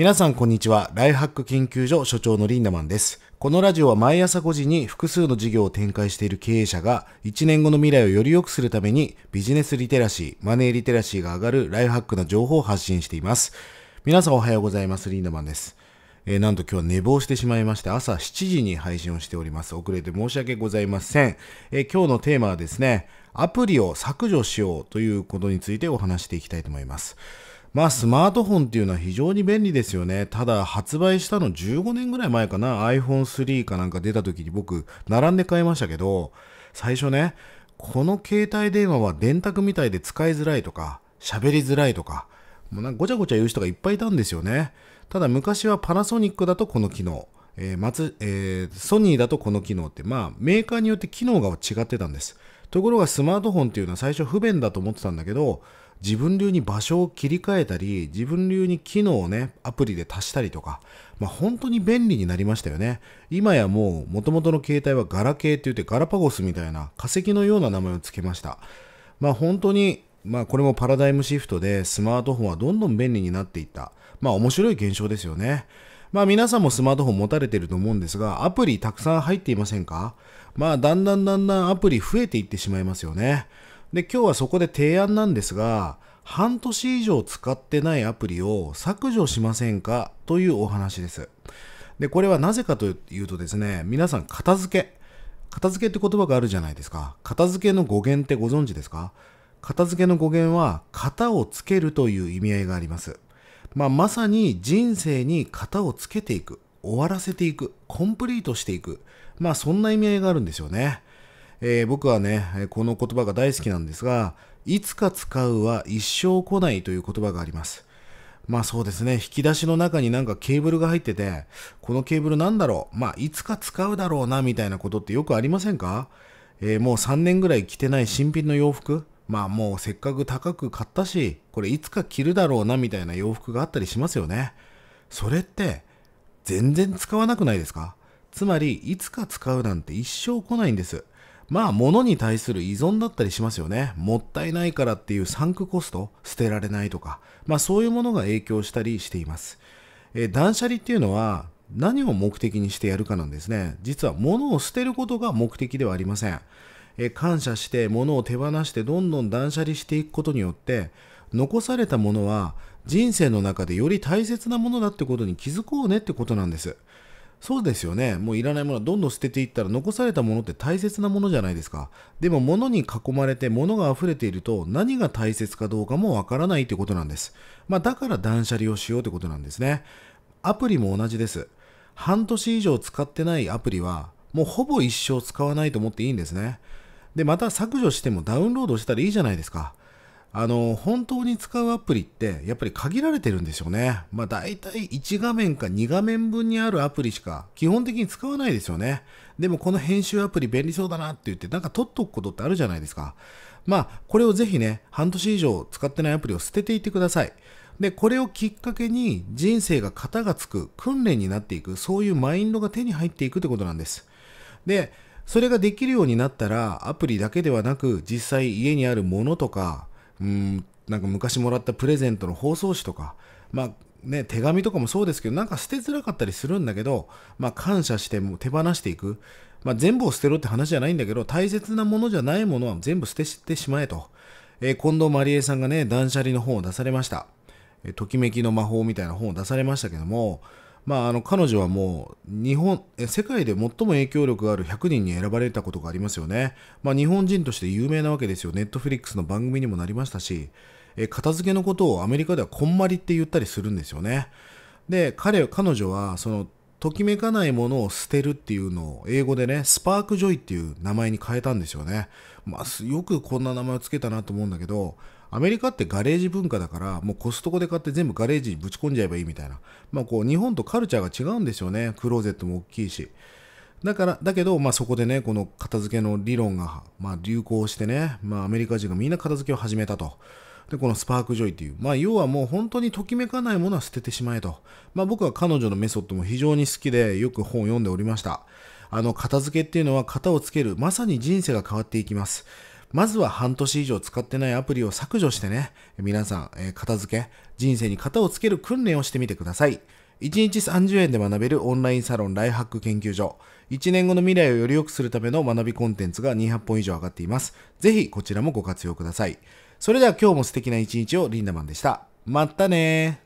皆さんこんにちは。ライハック研究所所長のリンダマンです。このラジオは毎朝5時に複数の事業を展開している経営者が1年後の未来をより良くするためにビジネスリテラシー、マネーリテラシーが上がるライフハックな情報を発信しています。皆さんおはようございます。リンダマンです。えー、なんと今日は寝坊してしまいまして、朝7時に配信をしております。遅れて申し訳ございません。えー、今日のテーマはですね、アプリを削除しようということについてお話していきたいと思います。まあスマートフォンっていうのは非常に便利ですよね。ただ発売したの15年ぐらい前かな iPhone3 かなんか出た時に僕並んで買いましたけど最初ねこの携帯電話は電卓みたいで使いづらいとか喋りづらいとかもうなんかごちゃごちゃ言う人がいっぱいいたんですよね。ただ昔はパナソニックだとこの機能。えー松えー、ソニーだとこの機能って、まあ、メーカーによって機能が違ってたんです。ところがスマートフォンっていうのは最初不便だと思ってたんだけど、自分流に場所を切り替えたり、自分流に機能をね、アプリで足したりとか、まあ、本当に便利になりましたよね。今やもう、元々の携帯はガラケーって言ってガラパゴスみたいな化石のような名前を付けました。まあ、本当に、まあ、これもパラダイムシフトで、スマートフォンはどんどん便利になっていった。まあ、面白い現象ですよね。まあ皆さんもスマートフォン持たれてると思うんですが、アプリたくさん入っていませんかまあだんだんだんだんアプリ増えていってしまいますよね。で、今日はそこで提案なんですが、半年以上使ってないアプリを削除しませんかというお話です。で、これはなぜかというとですね、皆さん片付け。片付けって言葉があるじゃないですか。片付けの語源ってご存知ですか片付けの語源は、型をつけるという意味合いがあります。まあ、まさに人生に型をつけていく。終わらせていく。コンプリートしていく。まあ、そんな意味合いがあるんですよね。えー、僕はね、この言葉が大好きなんですが、いつか使うは一生来ないという言葉があります。まあそうですね、引き出しの中になんかケーブルが入ってて、このケーブルなんだろう、まあいつか使うだろうなみたいなことってよくありませんかえー、もう3年ぐらい着てない新品の洋服、まあもうせっかく高く買ったし、これいつか着るだろうなみたいな洋服があったりしますよね。それって全然使わなくないですかつまりいつか使うなんて一生来ないんです。まあ物に対する依存だったりしますよね。もったいないからっていうサンクコスト、捨てられないとか、まあそういうものが影響したりしています。えー、断捨離っていうのは何を目的にしてやるかなんですね。実は物を捨てることが目的ではありません。え感謝して物を手放してどんどん断捨離していくことによって、残されたものは人生の中でより大切なものだってことに気づこうねってことなんです。そうですよね。もういらないものはどんどん捨てていったら残されたものって大切なものじゃないですか。でも物に囲まれて物が溢れていると何が大切かどうかもわからないってことなんです。まあだから断捨離をしようってことなんですね。アプリも同じです。半年以上使ってないアプリはもうほぼ一生使わないと思っていいんですね。で、また削除してもダウンロードしたらいいじゃないですか。あの、本当に使うアプリって、やっぱり限られてるんですよね。まあ、大体1画面か2画面分にあるアプリしか、基本的に使わないですよね。でも、この編集アプリ便利そうだなって言って、なんか取っとくことってあるじゃないですか。まあ、これをぜひね、半年以上使ってないアプリを捨てていってください。で、これをきっかけに人生が型がつく、訓練になっていく、そういうマインドが手に入っていくってことなんです。で、それができるようになったら、アプリだけではなく、実際家にあるものとか、うんなんか昔もらったプレゼントの包装紙とか、まあね、手紙とかもそうですけど、なんか捨てづらかったりするんだけど、まあ感謝しても手放していく。まあ全部を捨てろって話じゃないんだけど、大切なものじゃないものは全部捨ててしまえと。えー、近藤まりえさんがね、断捨離の本を出されました。えー、ときめきの魔法みたいな本を出されましたけども、まあ、あの彼女はもう日本世界で最も影響力がある100人に選ばれたことがありますよね、まあ、日本人として有名なわけですよネットフリックスの番組にもなりましたしえ片付けのことをアメリカではこんまりって言ったりするんですよねで彼彼女はそのときめかないものを捨てるっていうのを英語でね、スパークジョイっていう名前に変えたんですよね。まあ、よくこんな名前を付けたなと思うんだけど、アメリカってガレージ文化だから、もうコストコで買って全部ガレージにぶち込んじゃえばいいみたいな。まあこう、日本とカルチャーが違うんですよね。クローゼットも大きいし。だから、だけど、まあそこでね、この片付けの理論が、まあ流行してね、まあアメリカ人がみんな片付けを始めたと。で、このスパークジョイという、まあ、要はもう本当にときめかないものは捨ててしまえと。まあ、僕は彼女のメソッドも非常に好きで、よく本を読んでおりました。あの、片付けっていうのは型をつける、まさに人生が変わっていきます。まずは半年以上使ってないアプリを削除してね、皆さん、えー、片付け、人生に型をつける訓練をしてみてください。1日30円で学べるオンラインサロンライハック研究所。1年後の未来をより良くするための学びコンテンツが200本以上上がっています。ぜひこちらもご活用ください。それでは今日も素敵な一日をリンダマンでした。またね